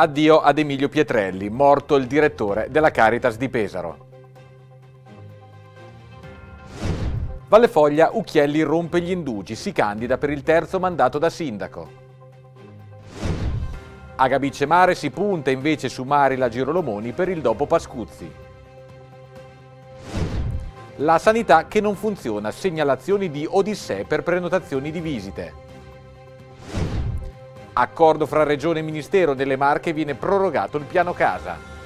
Addio ad Emilio Pietrelli, morto il direttore della Caritas di Pesaro. Valle Foglia, Ucchielli rompe gli indugi, si candida per il terzo mandato da sindaco. A Gabice Mare si punta invece su Mari la Girolomoni per il dopo Pascuzzi. La sanità che non funziona, segnalazioni di Odissè per prenotazioni di visite. Accordo fra Regione e Ministero delle Marche viene prorogato il piano casa.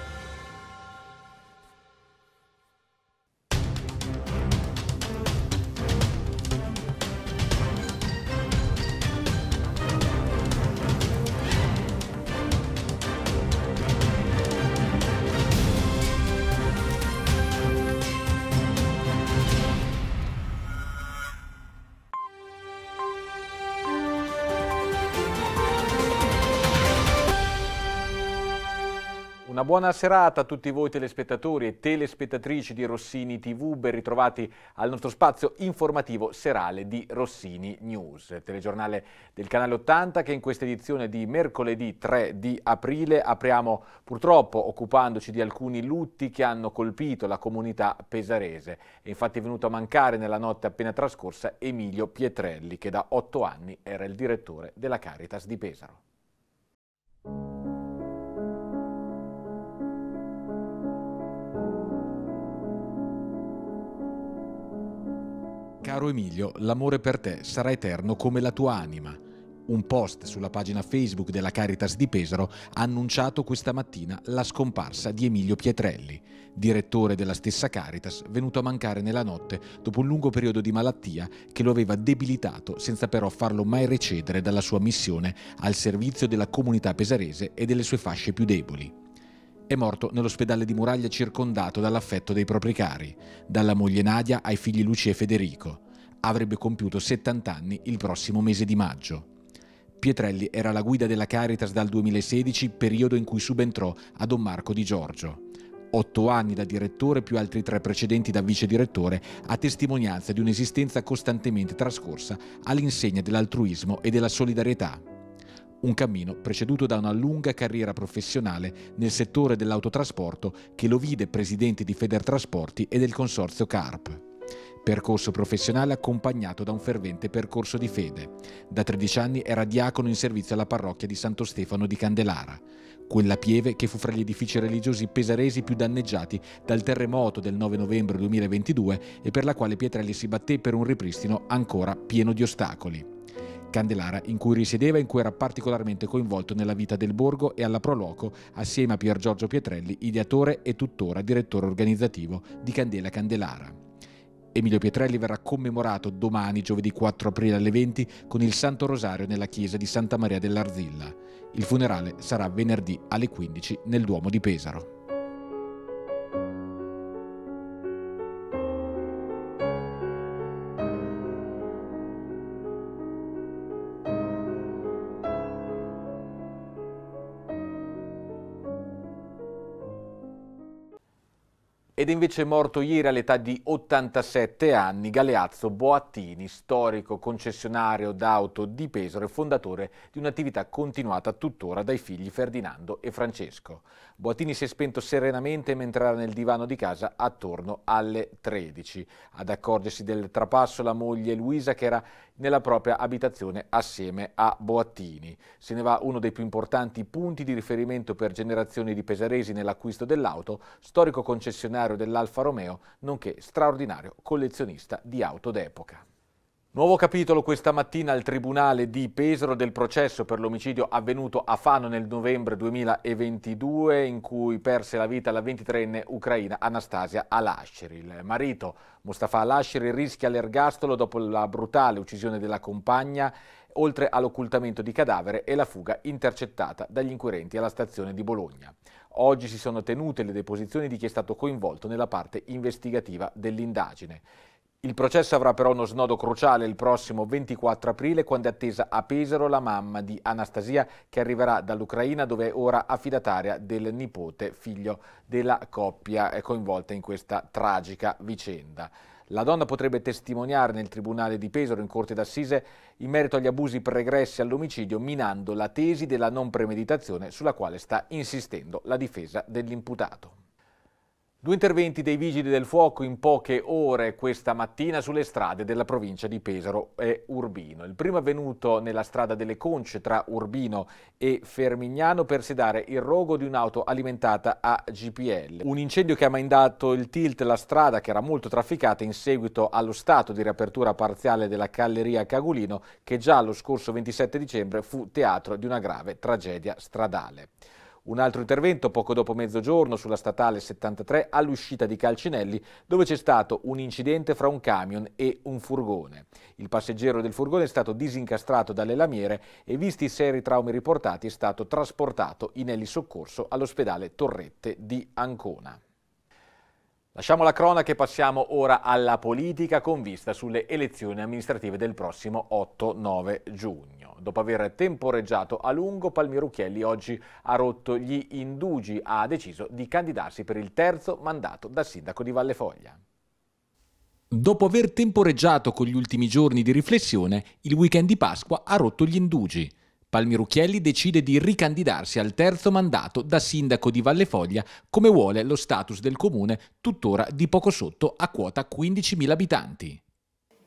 Una buona serata a tutti voi telespettatori e telespettatrici di Rossini TV, ben ritrovati al nostro spazio informativo serale di Rossini News, telegiornale del canale 80 che in questa edizione di mercoledì 3 di aprile apriamo purtroppo occupandoci di alcuni lutti che hanno colpito la comunità pesarese. È infatti venuto a mancare nella notte appena trascorsa Emilio Pietrelli che da otto anni era il direttore della Caritas di Pesaro. Caro Emilio, l'amore per te sarà eterno come la tua anima. Un post sulla pagina Facebook della Caritas di Pesaro ha annunciato questa mattina la scomparsa di Emilio Pietrelli, direttore della stessa Caritas, venuto a mancare nella notte dopo un lungo periodo di malattia che lo aveva debilitato senza però farlo mai recedere dalla sua missione al servizio della comunità pesarese e delle sue fasce più deboli è morto nell'ospedale di Muraglia circondato dall'affetto dei propri cari, dalla moglie Nadia ai figli Lucia e Federico. Avrebbe compiuto 70 anni il prossimo mese di maggio. Pietrelli era la guida della Caritas dal 2016, periodo in cui subentrò a Don Marco Di Giorgio. Otto anni da direttore più altri tre precedenti da vice direttore, a testimonianza di un'esistenza costantemente trascorsa all'insegna dell'altruismo e della solidarietà. Un cammino preceduto da una lunga carriera professionale nel settore dell'autotrasporto che lo vide presidente di Federtrasporti e del consorzio CARP. Percorso professionale accompagnato da un fervente percorso di fede. Da 13 anni era diacono in servizio alla parrocchia di Santo Stefano di Candelara, quella pieve che fu fra gli edifici religiosi pesaresi più danneggiati dal terremoto del 9 novembre 2022 e per la quale Pietrelli si batté per un ripristino ancora pieno di ostacoli. Candelara, in cui risiedeva e in cui era particolarmente coinvolto nella vita del borgo e alla Proloco, assieme a Pier Giorgio Pietrelli, ideatore e tuttora direttore organizzativo di Candela Candelara. Emilio Pietrelli verrà commemorato domani, giovedì 4 aprile alle 20, con il Santo Rosario nella chiesa di Santa Maria dell'Arzilla. Il funerale sarà venerdì alle 15 nel Duomo di Pesaro. ed è invece morto ieri all'età di 87 anni Galeazzo Boattini, storico concessionario d'auto di Pesaro e fondatore di un'attività continuata tuttora dai figli Ferdinando e Francesco. Boattini si è spento serenamente mentre era nel divano di casa attorno alle 13. Ad accorgersi del trapasso la moglie Luisa che era nella propria abitazione assieme a Boattini. Se ne va uno dei più importanti punti di riferimento per generazioni di pesaresi nell'acquisto dell'auto, storico concessionario dell'Alfa Romeo, nonché straordinario collezionista di auto d'epoca. Nuovo capitolo questa mattina al Tribunale di Pesaro del processo per l'omicidio avvenuto a Fano nel novembre 2022 in cui perse la vita la 23enne ucraina Anastasia Alashiri. Il marito Mustafa Alashiri rischia l'ergastolo dopo la brutale uccisione della compagna oltre all'occultamento di cadavere e la fuga intercettata dagli inquirenti alla stazione di Bologna. Oggi si sono tenute le deposizioni di chi è stato coinvolto nella parte investigativa dell'indagine. Il processo avrà però uno snodo cruciale il prossimo 24 aprile quando è attesa a Pesaro la mamma di Anastasia che arriverà dall'Ucraina dove è ora affidataria del nipote figlio della coppia eh, coinvolta in questa tragica vicenda. La donna potrebbe testimoniare nel Tribunale di Pesaro in Corte d'Assise in merito agli abusi pregressi all'omicidio, minando la tesi della non premeditazione sulla quale sta insistendo la difesa dell'imputato. Due interventi dei vigili del fuoco in poche ore questa mattina sulle strade della provincia di Pesaro e Urbino. Il primo è avvenuto nella strada delle Conce tra Urbino e Fermignano per sedare il rogo di un'auto alimentata a GPL. Un incendio che ha mandato il tilt la strada che era molto trafficata in seguito allo stato di riapertura parziale della Calleria Cagulino che già lo scorso 27 dicembre fu teatro di una grave tragedia stradale. Un altro intervento poco dopo mezzogiorno sulla statale 73 all'uscita di Calcinelli dove c'è stato un incidente fra un camion e un furgone. Il passeggero del furgone è stato disincastrato dalle lamiere e visti i seri traumi riportati è stato trasportato in elisoccorso all'ospedale Torrette di Ancona. Lasciamo la cronaca e passiamo ora alla politica con vista sulle elezioni amministrative del prossimo 8-9 giugno. Dopo aver temporeggiato a lungo, Palmirucchielli oggi ha rotto gli indugi, ha deciso di candidarsi per il terzo mandato da sindaco di Vallefoglia. Dopo aver temporeggiato con gli ultimi giorni di riflessione, il weekend di Pasqua ha rotto gli indugi. Palmirucchielli decide di ricandidarsi al terzo mandato da sindaco di Vallefoglia, come vuole lo status del comune, tuttora di poco sotto a quota 15.000 abitanti.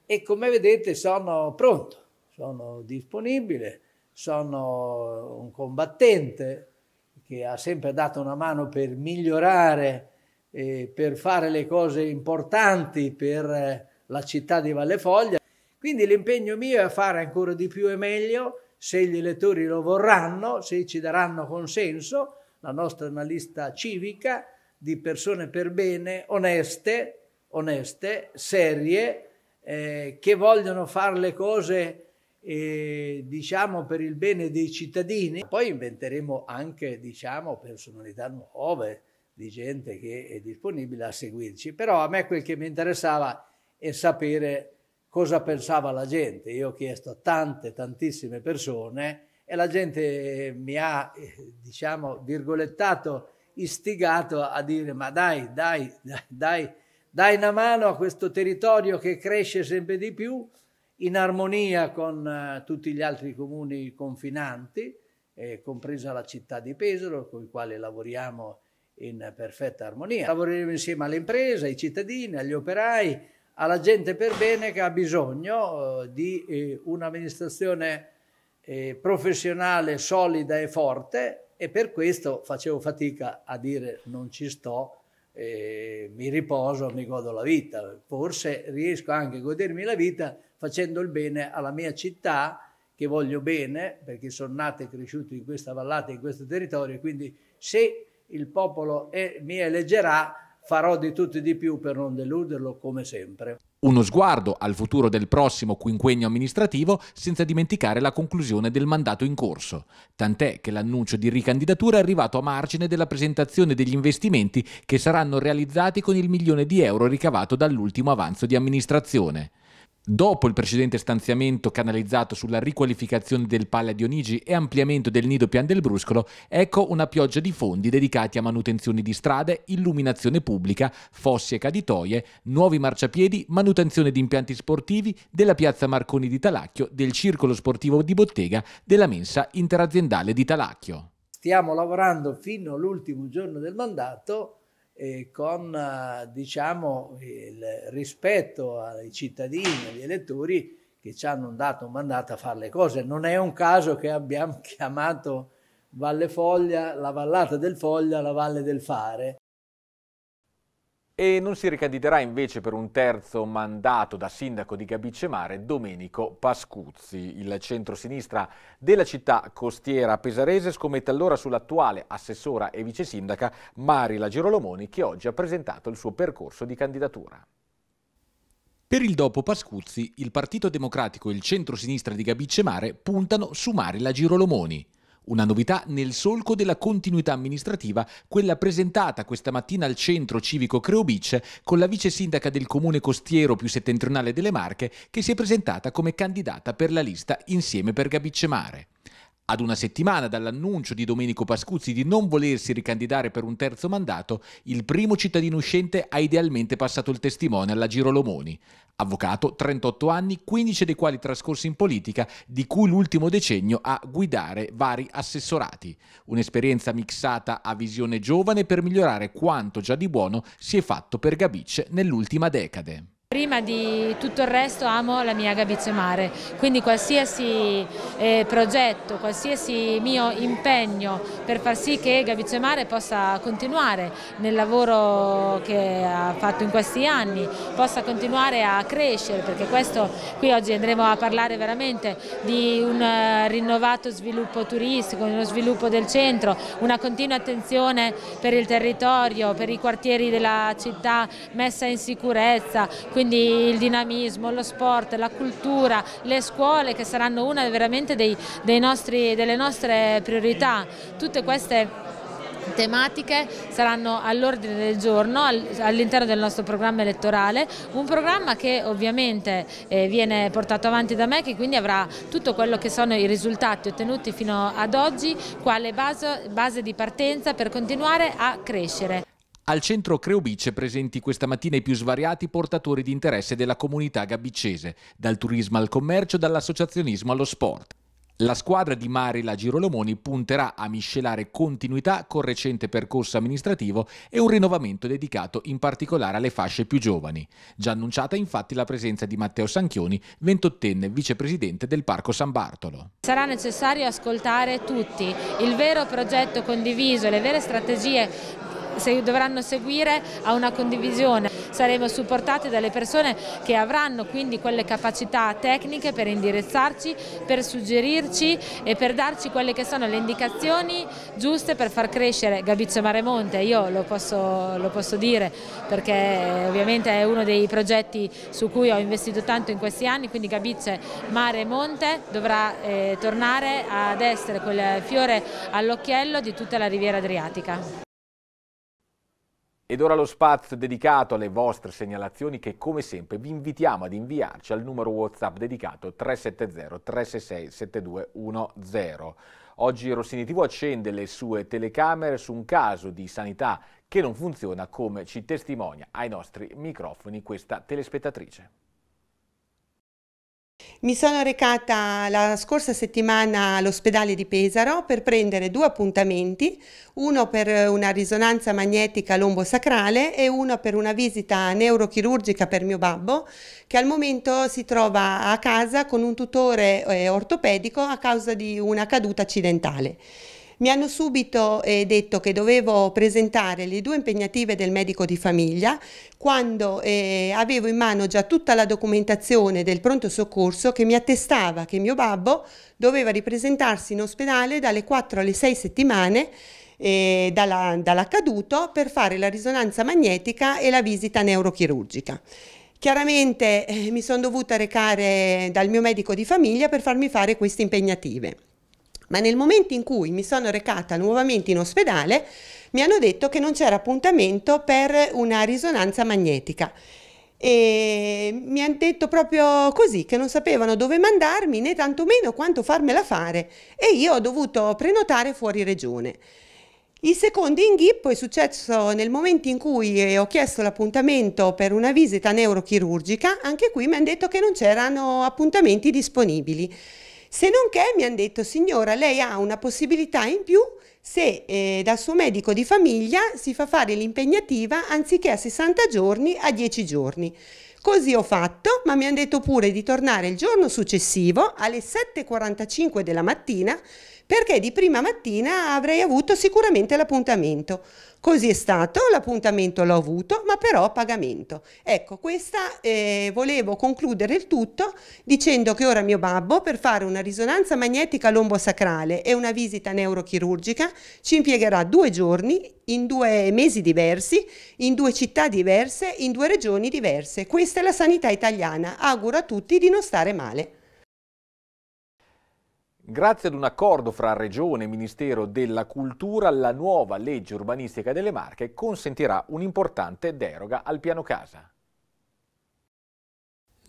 E come vedete sono pronto sono disponibile, sono un combattente che ha sempre dato una mano per migliorare, eh, per fare le cose importanti per eh, la città di Valle Foglia. Quindi l'impegno mio è fare ancora di più e meglio, se gli elettori lo vorranno, se ci daranno consenso, la nostra è una lista civica di persone per bene, oneste, oneste serie, eh, che vogliono fare le cose e, diciamo per il bene dei cittadini. Poi inventeremo anche diciamo, personalità nuove di gente che è disponibile a seguirci, però a me quel che mi interessava è sapere cosa pensava la gente. Io ho chiesto a tante, tantissime persone e la gente mi ha, eh, diciamo, virgolettato, istigato a dire ma dai, dai, dai, dai, dai una mano a questo territorio che cresce sempre di più, in armonia con eh, tutti gli altri comuni confinanti, eh, compresa la città di Pesaro, con i quali lavoriamo in perfetta armonia. Lavoreremo insieme alle imprese, ai cittadini, agli operai, alla gente per bene che ha bisogno eh, di eh, un'amministrazione eh, professionale solida e forte e per questo facevo fatica a dire non ci sto, eh, mi riposo, mi godo la vita. Forse riesco anche a godermi la vita facendo il bene alla mia città che voglio bene perché sono nato e cresciuto in questa vallata, in questo territorio, quindi se il popolo è, mi eleggerà farò di tutto e di più per non deluderlo come sempre. Uno sguardo al futuro del prossimo quinquennio amministrativo senza dimenticare la conclusione del mandato in corso, tant'è che l'annuncio di ricandidatura è arrivato a margine della presentazione degli investimenti che saranno realizzati con il milione di euro ricavato dall'ultimo avanzo di amministrazione. Dopo il precedente stanziamento canalizzato sulla riqualificazione del Palla Dionigi e ampliamento del nido Pian del Bruscolo, ecco una pioggia di fondi dedicati a manutenzione di strade, illuminazione pubblica, fossi e caditoie, nuovi marciapiedi, manutenzione di impianti sportivi, della piazza Marconi di Talacchio, del circolo sportivo di Bottega, della mensa interaziendale di Talacchio. Stiamo lavorando fino all'ultimo giorno del mandato eh, con diciamo, il rispetto ai cittadini, agli elettori che ci hanno dato un mandato a fare le cose. Non è un caso che abbiamo chiamato Valle Foglia, la vallata del Foglia, la valle del fare, e non si ricandiderà invece per un terzo mandato da sindaco di Gabicemare Domenico Pascuzzi. Il centro-sinistra della città costiera pesarese scommette allora sull'attuale assessora e vice sindaca Marila Girolomoni che oggi ha presentato il suo percorso di candidatura. Per il dopo Pascuzzi, il Partito Democratico e il centro-sinistra di Gabicemare puntano su Marila Girolomoni. Una novità nel solco della continuità amministrativa, quella presentata questa mattina al centro civico Creobice con la vice sindaca del comune costiero più settentrionale delle Marche che si è presentata come candidata per la lista Insieme per Gabicce Mare. Ad una settimana dall'annuncio di Domenico Pascuzzi di non volersi ricandidare per un terzo mandato, il primo cittadino uscente ha idealmente passato il testimone alla Girolomoni. Avvocato, 38 anni, 15 dei quali trascorsi in politica, di cui l'ultimo decennio a guidare vari assessorati. Un'esperienza mixata a visione giovane per migliorare quanto già di buono si è fatto per Gabicce nell'ultima decade prima di tutto il resto amo la mia Gabizio Mare, quindi qualsiasi eh, progetto, qualsiasi mio impegno per far sì che Gabizio Mare possa continuare nel lavoro che ha fatto in questi anni, possa continuare a crescere, perché questo qui oggi andremo a parlare veramente di un eh, rinnovato sviluppo turistico, uno sviluppo del centro, una continua attenzione per il territorio, per i quartieri della città messa in sicurezza, quindi quindi il dinamismo, lo sport, la cultura, le scuole che saranno una veramente dei, dei nostri, delle nostre priorità, tutte queste tematiche saranno all'ordine del giorno all'interno del nostro programma elettorale, un programma che ovviamente eh, viene portato avanti da me che quindi avrà tutto quello che sono i risultati ottenuti fino ad oggi quale base, base di partenza per continuare a crescere. Al centro Creobice presenti questa mattina i più svariati portatori di interesse della comunità gabbicese, dal turismo al commercio, dall'associazionismo allo sport. La squadra di Mari La Girolomoni punterà a miscelare continuità col recente percorso amministrativo e un rinnovamento dedicato in particolare alle fasce più giovani. Già annunciata infatti la presenza di Matteo Sanchioni, 28enne vicepresidente del Parco San Bartolo. Sarà necessario ascoltare tutti, il vero progetto condiviso, e le vere strategie dovranno seguire a una condivisione. Saremo supportati dalle persone che avranno quindi quelle capacità tecniche per indirizzarci, per suggerirci e per darci quelle che sono le indicazioni giuste per far crescere Gabiccio Maremonte. Io lo posso, lo posso dire perché ovviamente è uno dei progetti su cui ho investito tanto in questi anni, quindi Gabicce Maremonte dovrà eh, tornare ad essere quel fiore all'occhiello di tutta la riviera adriatica. Ed ora lo spazio dedicato alle vostre segnalazioni che come sempre vi invitiamo ad inviarci al numero WhatsApp dedicato 370 366 7210. Oggi Rossini TV accende le sue telecamere su un caso di sanità che non funziona come ci testimonia ai nostri microfoni questa telespettatrice. Mi sono recata la scorsa settimana all'ospedale di Pesaro per prendere due appuntamenti, uno per una risonanza magnetica lombosacrale e uno per una visita neurochirurgica per mio babbo, che al momento si trova a casa con un tutore eh, ortopedico a causa di una caduta accidentale. Mi hanno subito eh, detto che dovevo presentare le due impegnative del medico di famiglia quando eh, avevo in mano già tutta la documentazione del pronto soccorso che mi attestava che mio babbo doveva ripresentarsi in ospedale dalle 4 alle 6 settimane eh, dall'accaduto dall per fare la risonanza magnetica e la visita neurochirurgica. Chiaramente eh, mi sono dovuta recare dal mio medico di famiglia per farmi fare queste impegnative ma nel momento in cui mi sono recata nuovamente in ospedale mi hanno detto che non c'era appuntamento per una risonanza magnetica e mi hanno detto proprio così che non sapevano dove mandarmi né tantomeno quanto farmela fare e io ho dovuto prenotare fuori regione. Il secondo inghippo è successo nel momento in cui eh, ho chiesto l'appuntamento per una visita neurochirurgica, anche qui mi hanno detto che non c'erano appuntamenti disponibili. Se non che mi hanno detto, signora, lei ha una possibilità in più se eh, dal suo medico di famiglia si fa fare l'impegnativa anziché a 60 giorni a 10 giorni. Così ho fatto, ma mi hanno detto pure di tornare il giorno successivo alle 7.45 della mattina perché di prima mattina avrei avuto sicuramente l'appuntamento. Così è stato, l'appuntamento l'ho avuto, ma però a pagamento. Ecco, questa eh, volevo concludere il tutto dicendo che ora mio babbo per fare una risonanza magnetica lombosacrale e una visita neurochirurgica ci impiegherà due giorni in due mesi diversi, in due città diverse, in due regioni diverse. Questa è la sanità italiana. Auguro a tutti di non stare male. Grazie ad un accordo fra Regione e Ministero della Cultura, la nuova legge urbanistica delle Marche consentirà un'importante deroga al piano casa.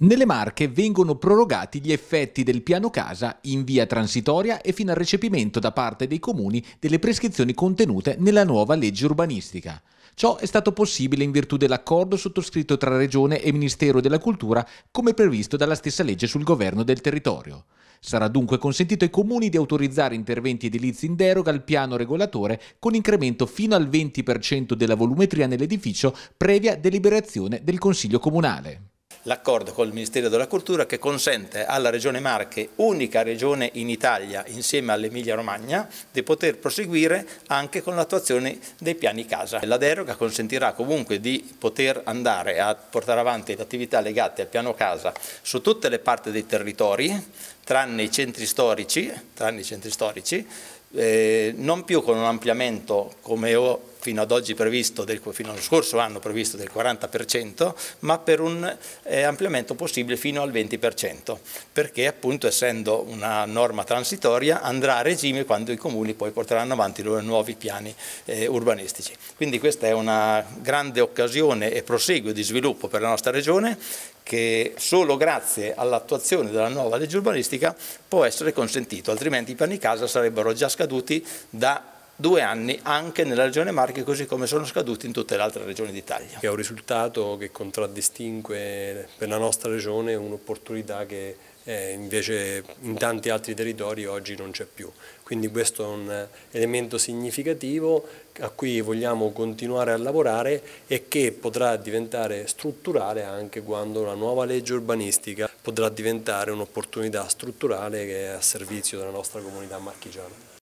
Nelle Marche vengono prorogati gli effetti del piano casa in via transitoria e fino al recepimento da parte dei comuni delle prescrizioni contenute nella nuova legge urbanistica. Ciò è stato possibile in virtù dell'accordo sottoscritto tra Regione e Ministero della Cultura come previsto dalla stessa legge sul governo del territorio. Sarà dunque consentito ai comuni di autorizzare interventi edilizi in deroga al piano regolatore con incremento fino al 20% della volumetria nell'edificio previa deliberazione del Consiglio Comunale l'accordo con il Ministero della Cultura che consente alla Regione Marche, unica regione in Italia insieme all'Emilia Romagna, di poter proseguire anche con l'attuazione dei piani casa. La deroga consentirà comunque di poter andare a portare avanti le attività legate al piano casa su tutte le parti dei territori, tranne i centri storici, tranne i centri storici eh, non più con un ampliamento come ho fino ad oggi previsto, del, fino allo scorso anno previsto del 40%, ma per un eh, ampliamento possibile fino al 20%, perché appunto essendo una norma transitoria andrà a regime quando i comuni poi porteranno avanti i loro nuovi piani eh, urbanistici. Quindi questa è una grande occasione e proseguo di sviluppo per la nostra regione che solo grazie all'attuazione della nuova legge urbanistica può essere consentito, altrimenti i piani casa sarebbero già scaduti da due anni anche nella regione Marche così come sono scaduti in tutte le altre regioni d'Italia. È un risultato che contraddistingue per la nostra regione un'opportunità che eh, invece in tanti altri territori oggi non c'è più. Quindi questo è un elemento significativo a cui vogliamo continuare a lavorare e che potrà diventare strutturale anche quando la nuova legge urbanistica potrà diventare un'opportunità strutturale che è a servizio della nostra comunità marchigiana.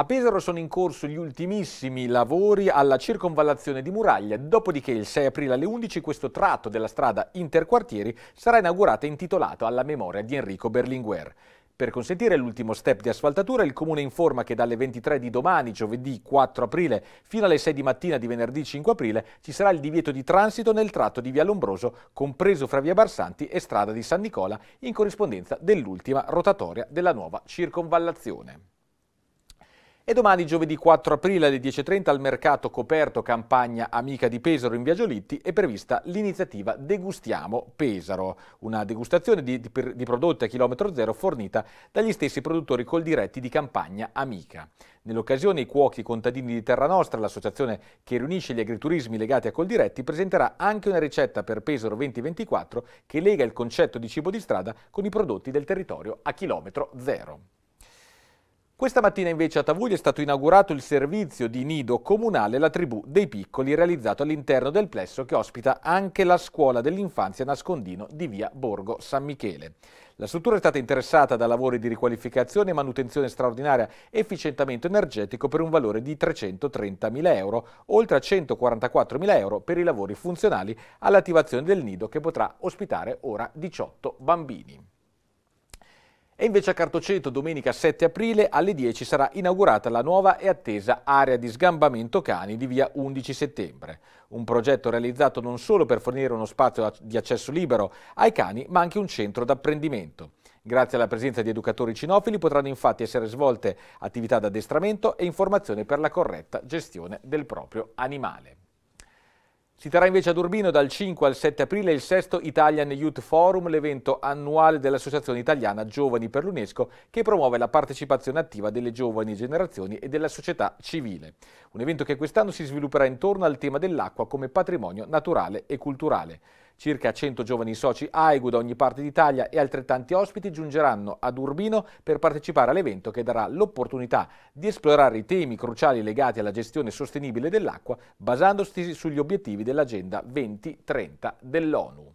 A Pesaro sono in corso gli ultimissimi lavori alla circonvallazione di Muraglia, dopodiché il 6 aprile alle 11 questo tratto della strada Interquartieri sarà inaugurato e intitolato alla memoria di Enrico Berlinguer. Per consentire l'ultimo step di asfaltatura, il Comune informa che dalle 23 di domani, giovedì 4 aprile, fino alle 6 di mattina di venerdì 5 aprile, ci sarà il divieto di transito nel tratto di Via Lombroso, compreso fra Via Barsanti e Strada di San Nicola, in corrispondenza dell'ultima rotatoria della nuova circonvallazione. E domani giovedì 4 aprile alle 10.30 al mercato coperto Campagna Amica di Pesaro in Via Giolitti è prevista l'iniziativa Degustiamo Pesaro, una degustazione di, di, di, prodotti a chilometro zero fornita dagli stessi produttori col diretti di Campagna Amica. Nell'occasione i cuochi contadini di Terra Nostra, l'associazione che riunisce gli agriturismi legati a Coldiretti, presenterà anche una ricetta per Pesaro 2024 che lega il concetto di cibo di strada con i prodotti del territorio a chilometro zero. Questa mattina invece a Tavuglia è stato inaugurato il servizio di nido comunale La Tribù dei Piccoli realizzato all'interno del plesso che ospita anche la scuola dell'infanzia nascondino di via Borgo San Michele. La struttura è stata interessata da lavori di riqualificazione, manutenzione straordinaria, e efficientamento energetico per un valore di 330.000 euro, oltre a 144.000 euro per i lavori funzionali all'attivazione del nido che potrà ospitare ora 18 bambini. E invece a Cartoceto domenica 7 aprile alle 10 sarà inaugurata la nuova e attesa area di sgambamento cani di via 11 settembre. Un progetto realizzato non solo per fornire uno spazio di accesso libero ai cani, ma anche un centro d'apprendimento. Grazie alla presenza di educatori cinofili potranno infatti essere svolte attività d'addestramento e informazione per la corretta gestione del proprio animale. Si terrà invece ad Urbino dal 5 al 7 aprile il sesto Italian Youth Forum, l'evento annuale dell'Associazione Italiana Giovani per l'UNESCO che promuove la partecipazione attiva delle giovani generazioni e della società civile. Un evento che quest'anno si svilupperà intorno al tema dell'acqua come patrimonio naturale e culturale. Circa 100 giovani soci AIGU da ogni parte d'Italia e altrettanti ospiti giungeranno ad Urbino per partecipare all'evento che darà l'opportunità di esplorare i temi cruciali legati alla gestione sostenibile dell'acqua basandosi sugli obiettivi dell'Agenda 2030 dell'ONU.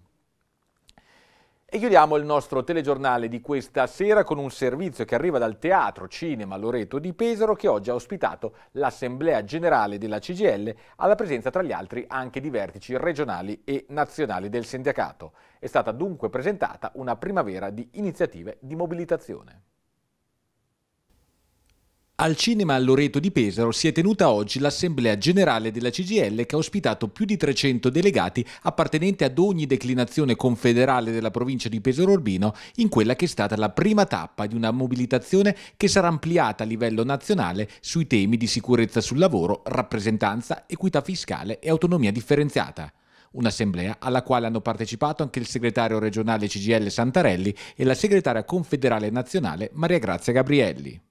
E chiudiamo il nostro telegiornale di questa sera con un servizio che arriva dal Teatro Cinema Loreto di Pesaro che oggi ha ospitato l'Assemblea Generale della CGL alla presenza tra gli altri anche di vertici regionali e nazionali del sindacato. È stata dunque presentata una primavera di iniziative di mobilitazione. Al cinema al Loreto di Pesaro si è tenuta oggi l'assemblea generale della CGL che ha ospitato più di 300 delegati appartenenti ad ogni declinazione confederale della provincia di Pesaro Urbino in quella che è stata la prima tappa di una mobilitazione che sarà ampliata a livello nazionale sui temi di sicurezza sul lavoro, rappresentanza, equità fiscale e autonomia differenziata un'assemblea alla quale hanno partecipato anche il segretario regionale CGL Santarelli e la segretaria confederale nazionale Maria Grazia Gabrielli.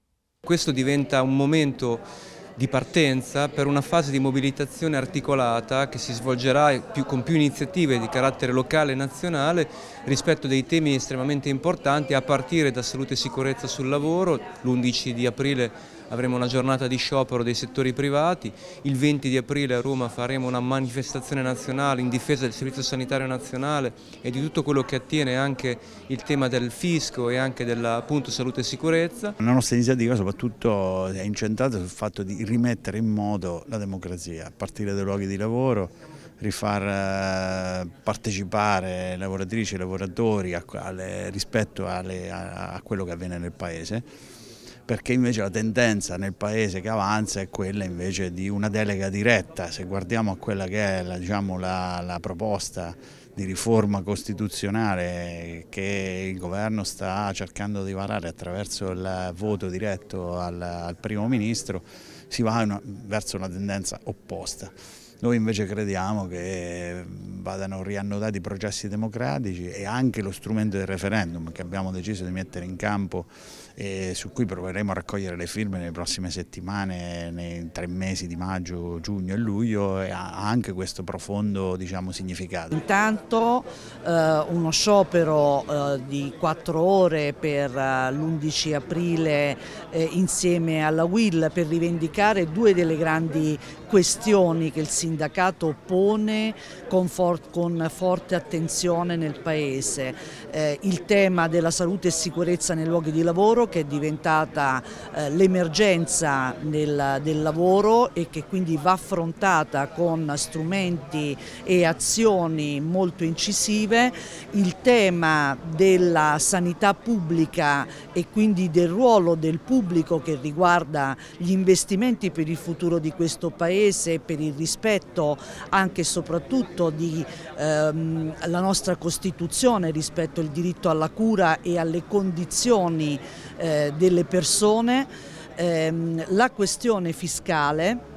Questo diventa un momento di partenza per una fase di mobilitazione articolata che si svolgerà più, con più iniziative di carattere locale e nazionale rispetto a dei temi estremamente importanti a partire da salute e sicurezza sul lavoro, l'11 di aprile avremo una giornata di sciopero dei settori privati, il 20 di aprile a Roma faremo una manifestazione nazionale in difesa del Servizio Sanitario Nazionale e di tutto quello che attiene anche il tema del fisco e anche della appunto, salute e sicurezza. La nostra iniziativa soprattutto è incentrata sul fatto di rimettere in modo la democrazia, a partire dai luoghi di lavoro, rifar eh, partecipare lavoratrici e lavoratori rispetto a quello che avviene nel Paese perché invece la tendenza nel Paese che avanza è quella invece di una delega diretta, se guardiamo a quella che è la, diciamo, la, la proposta di riforma costituzionale che il governo sta cercando di varare attraverso il voto diretto al, al primo ministro, si va una, verso una tendenza opposta. Noi invece crediamo che vadano riannodati i processi democratici e anche lo strumento del referendum che abbiamo deciso di mettere in campo e su cui proveremo a raccogliere le firme nelle prossime settimane, nei tre mesi di maggio, giugno e luglio, ha anche questo profondo diciamo, significato. Intanto eh, uno sciopero eh, di quattro ore per eh, l'11 aprile eh, insieme alla WIL per rivendicare due delle grandi questioni che il sindacato pone con, for con forte attenzione nel Paese. Eh, il tema della salute e sicurezza nei luoghi di lavoro che è diventata eh, l'emergenza del, del lavoro e che quindi va affrontata con strumenti e azioni molto incisive. Il tema della sanità pubblica e quindi del ruolo del pubblico che riguarda gli investimenti per il futuro di questo Paese e per il rispetto rispetto anche e soprattutto della ehm, nostra Costituzione rispetto al diritto alla cura e alle condizioni eh, delle persone, ehm, la questione fiscale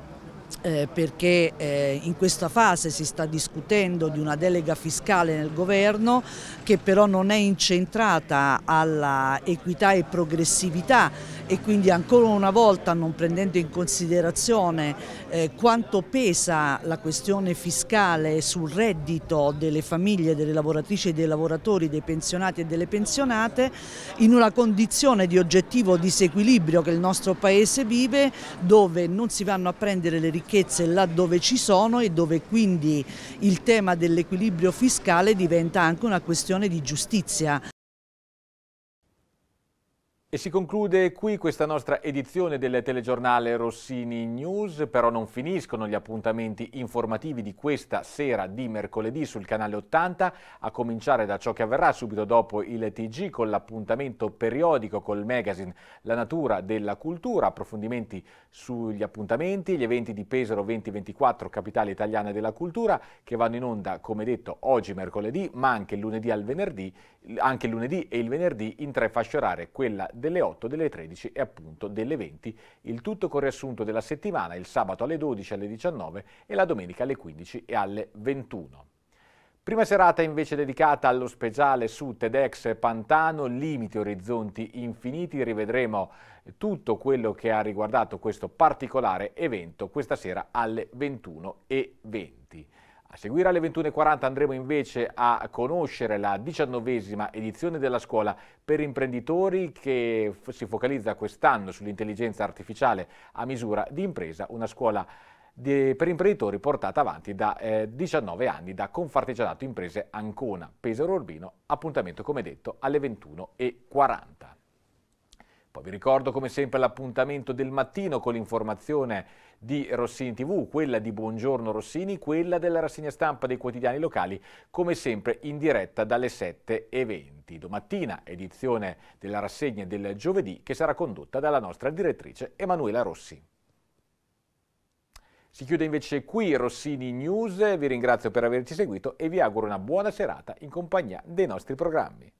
eh, perché eh, in questa fase si sta discutendo di una delega fiscale nel governo che però non è incentrata alla equità e progressività e quindi ancora una volta non prendendo in considerazione eh, quanto pesa la questione fiscale sul reddito delle famiglie, delle lavoratrici e dei lavoratori, dei pensionati e delle pensionate, in una condizione di oggettivo disequilibrio che il nostro Paese vive dove non si vanno a prendere le richieste ricchezze là dove ci sono e dove quindi il tema dell'equilibrio fiscale diventa anche una questione di giustizia. E si conclude qui questa nostra edizione del telegiornale Rossini News, però non finiscono gli appuntamenti informativi di questa sera di mercoledì sul canale 80, a cominciare da ciò che avverrà subito dopo il TG con l'appuntamento periodico col magazine La natura della cultura, approfondimenti sugli appuntamenti, gli eventi di Pesaro 2024, capitale italiana della cultura, che vanno in onda, come detto, oggi mercoledì, ma anche lunedì, al venerdì, anche lunedì e il venerdì in tre fasce orarie, quella del delle 8, delle 13 e appunto delle 20. Il tutto con riassunto della settimana, il sabato alle 12, alle 19 e la domenica alle 15 e alle 21. Prima serata invece dedicata allo speciale su TEDx Pantano, Limiti Orizzonti Infiniti, rivedremo tutto quello che ha riguardato questo particolare evento questa sera alle 21 e 20. A seguire alle 21.40 andremo invece a conoscere la diciannovesima edizione della scuola per imprenditori che si focalizza quest'anno sull'intelligenza artificiale a misura di impresa, una scuola di, per imprenditori portata avanti da eh, 19 anni da Confartigianato Imprese Ancona, Pesaro Urbino, appuntamento come detto alle 21.40. Poi vi ricordo come sempre l'appuntamento del mattino con l'informazione di Rossini TV, quella di Buongiorno Rossini, quella della rassegna stampa dei quotidiani locali, come sempre in diretta dalle 7.20. Domattina edizione della rassegna del giovedì che sarà condotta dalla nostra direttrice Emanuela Rossi. Si chiude invece qui Rossini News, vi ringrazio per averci seguito e vi auguro una buona serata in compagnia dei nostri programmi.